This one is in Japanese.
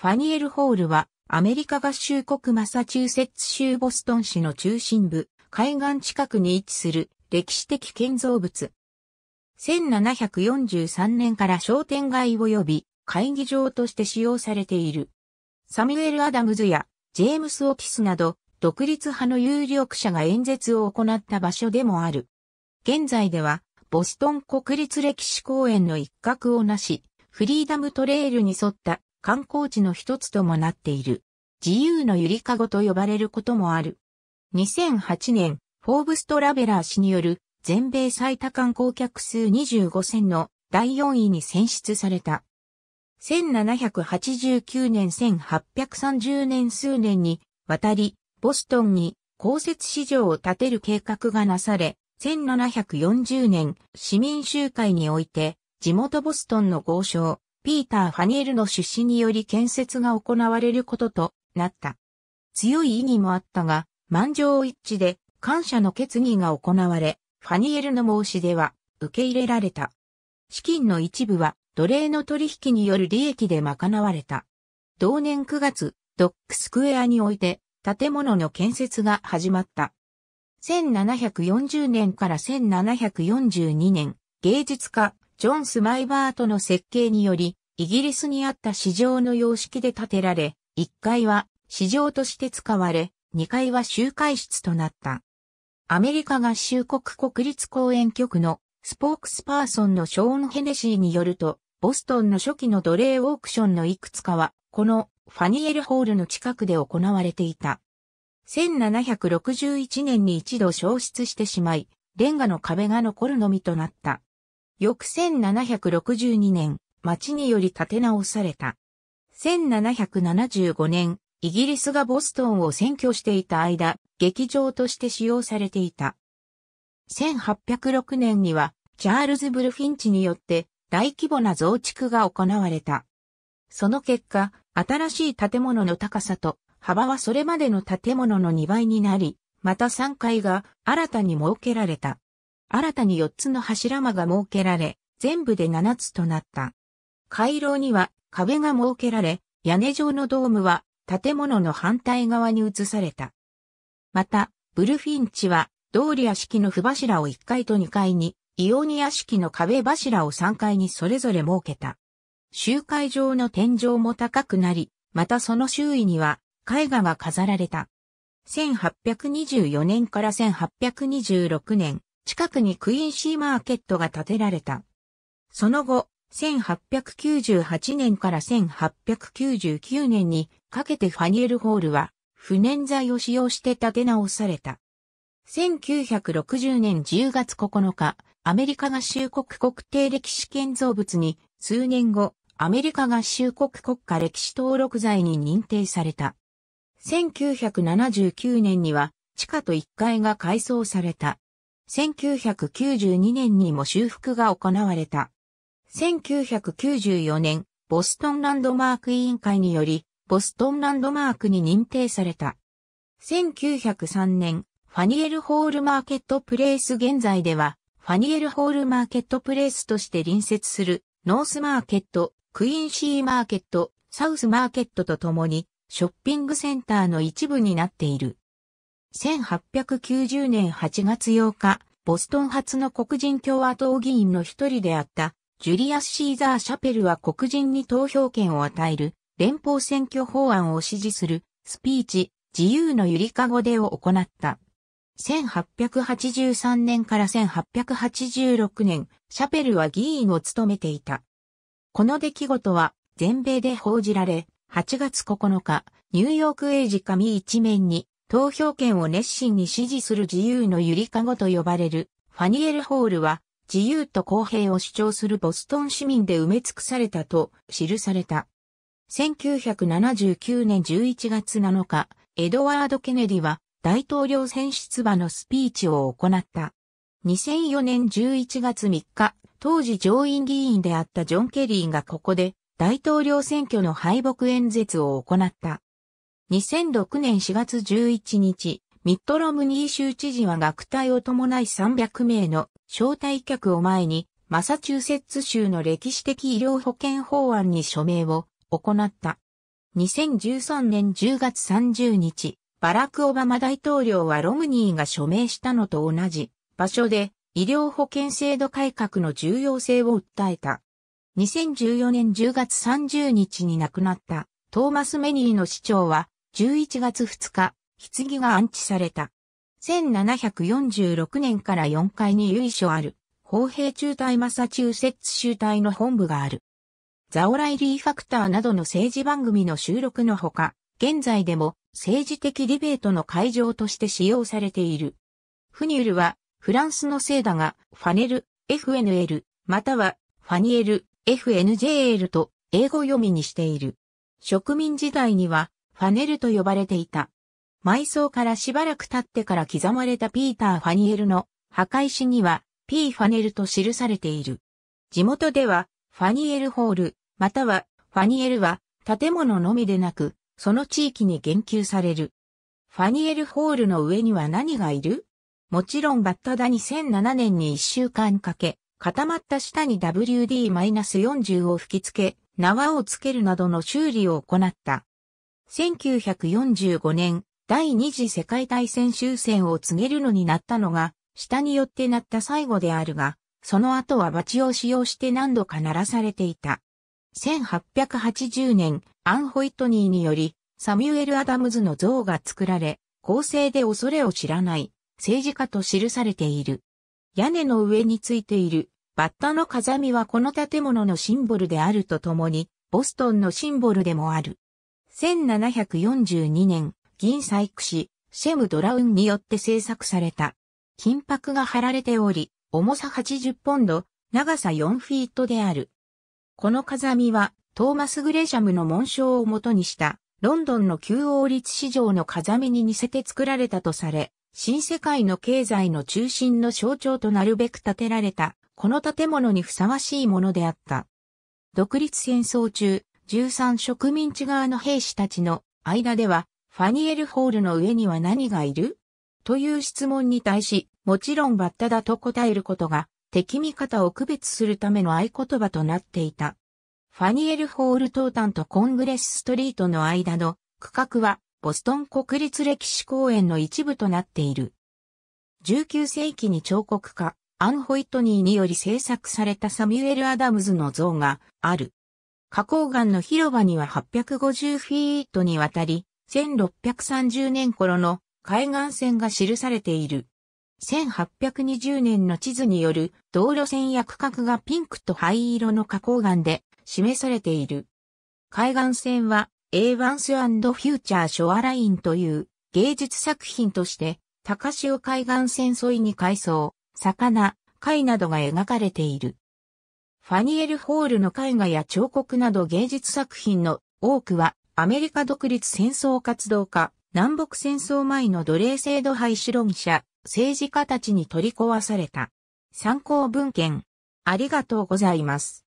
ファニエルホールは、アメリカ合衆国マサチューセッツ州ボストン市の中心部、海岸近くに位置する歴史的建造物。1743年から商店街及び会議場として使用されている。サミュエル・アダムズやジェームス・オティスなど独立派の有力者が演説を行った場所でもある。現在ではボストン国立歴史公園の一角をなし、フリーダムトレイルに沿った観光地の一つともなっている。自由のゆりかごと呼ばれることもある。2008年、フォーブストラベラー氏による全米最多観光客数25選の第4位に選出された。1789年1830年数年に渡り、ボストンに公設市場を建てる計画がなされ、1740年市民集会において地元ボストンの豪商、ピーター・ファニエルの出資により建設が行われることとなった。強い意義もあったが、満場一致で感謝の決議が行われ、ファニエルの申し出は受け入れられた。資金の一部は奴隷の取引による利益で賄われた。同年9月、ドックスクエアにおいて建物の建設が始まった。1740年から1742年、芸術家、ジョン・スマイバートの設計により、イギリスにあった市場の様式で建てられ、1階は市場として使われ、2階は集会室となった。アメリカ合衆国国立公園局のスポークスパーソンのショーン・ヘネシーによると、ボストンの初期の奴隷オークションのいくつかは、このファニエルホールの近くで行われていた。1761年に一度消失してしまい、レンガの壁が残るのみとなった。翌1762年、町により建て直された。1775年、イギリスがボストンを占拠していた間、劇場として使用されていた。1806年には、チャールズ・ブルフィンチによって大規模な増築が行われた。その結果、新しい建物の高さと幅はそれまでの建物の2倍になり、また3階が新たに設けられた。新たに4つの柱間が設けられ、全部で7つとなった。回廊には壁が設けられ、屋根状のドームは建物の反対側に移された。また、ブルフィンチは、通り屋敷の不柱を1階と2階に、イオニ屋敷の壁柱を3階にそれぞれ設けた。集会場の天井も高くなり、またその周囲には絵画が飾られた。1824年から1826年、近くにクインシーマーケットが建てられた。その後、1898年から1899年にかけてファニエルホールは不燃材を使用して建て直された。1960年10月9日、アメリカ合衆国国定歴史建造物に数年後、アメリカ合衆国国家歴史登録罪に認定された。1979年には地下と1階が改装された。1992年にも修復が行われた。1994年、ボストンランドマーク委員会により、ボストンランドマークに認定された。1903年、ファニエルホールマーケットプレイス現在では、ファニエルホールマーケットプレイスとして隣接する、ノースマーケット、クイーンシーマーケット、サウスマーケットとともに、ショッピングセンターの一部になっている。1890年8月8日、ボストン発の黒人共和党議員の一人であった、ジュリアス・シーザー・シャペルは黒人に投票権を与える連邦選挙法案を支持するスピーチ、自由のゆりかごでを行った。1883年から1886年、シャペルは議員を務めていた。この出来事は全米で報じられ、8月9日、ニューヨーク英字紙一面に投票権を熱心に支持する自由のゆりかごと呼ばれるファニエル・ホールは自由と公平を主張するボストン市民で埋め尽くされたと記された。1979年11月7日、エドワード・ケネディは大統領選出馬のスピーチを行った。2004年11月3日、当時上院議員であったジョン・ケリーがここで大統領選挙の敗北演説を行った。2006年4月11日、ミッドロムニー州知事は学隊を伴い300名の招待客を前に、マサチューセッツ州の歴史的医療保険法案に署名を行った。2013年10月30日、バラク・オバマ大統領はロムニーが署名したのと同じ場所で医療保険制度改革の重要性を訴えた。2014年10月30日に亡くなったトーマス・メニーの市長は11月2日、棺が安置された。1746年から4階に由緒ある、砲兵中隊マサチューセッツ州隊の本部がある。ザオライリーファクターなどの政治番組の収録のほか、現在でも政治的ディベートの会場として使用されている。フニュールは、フランスの姓だが、ファネル、FNL、または、ファニエル、FNJL と英語読みにしている。植民時代には、ファネルと呼ばれていた。埋葬からしばらく経ってから刻まれたピーター・ファニエルの墓石には P ファネルと記されている。地元ではファニエルホール、またはファニエルは建物のみでなく、その地域に言及される。ファニエルホールの上には何がいるもちろんバッタダ2007年に1週間かけ、固まった下に WD-40 を吹き付け、縄をつけるなどの修理を行った。1945年、第二次世界大戦終戦を告げるのになったのが、下によってなった最後であるが、その後はバチを使用して何度か鳴らされていた。1880年、アン・ホイトニーにより、サミュエル・アダムズの像が作られ、公正で恐れを知らない、政治家と記されている。屋根の上についている、バッタの風見はこの建物のシンボルであるとともに、ボストンのシンボルでもある。1742年、銀細工師、シェム・ドラウンによって制作された。金箔が貼られており、重さ80ポンド、長さ4フィートである。この風見は、トーマス・グレシャムの紋章を元にした、ロンドンの旧王立市場の風見に似せて作られたとされ、新世界の経済の中心の象徴となるべく建てられた、この建物にふさわしいものであった。独立戦争中、13植民地側の兵士たちの間では、ファニエルホールの上には何がいるという質問に対し、もちろんバッタだと答えることが、敵味方を区別するための合言葉となっていた。ファニエルホール東端とコングレスストリートの間の区画は、ボストン国立歴史公園の一部となっている。19世紀に彫刻家、アン・ホイットニーにより制作されたサミュエル・アダムズの像がある。花崗岩の広場には850フィートにわたり、1630年頃の海岸線が記されている。1820年の地図による道路線や区画がピンクと灰色の花崗岩で示されている。海岸線は a 1スフューチャーショアラインという芸術作品として高潮海岸線沿いに海藻、魚、貝などが描かれている。ファニエル・ホールの絵画や彫刻など芸術作品の多くはアメリカ独立戦争活動家、南北戦争前の奴隷制度廃止論者、政治家たちに取り壊された。参考文献。ありがとうございます。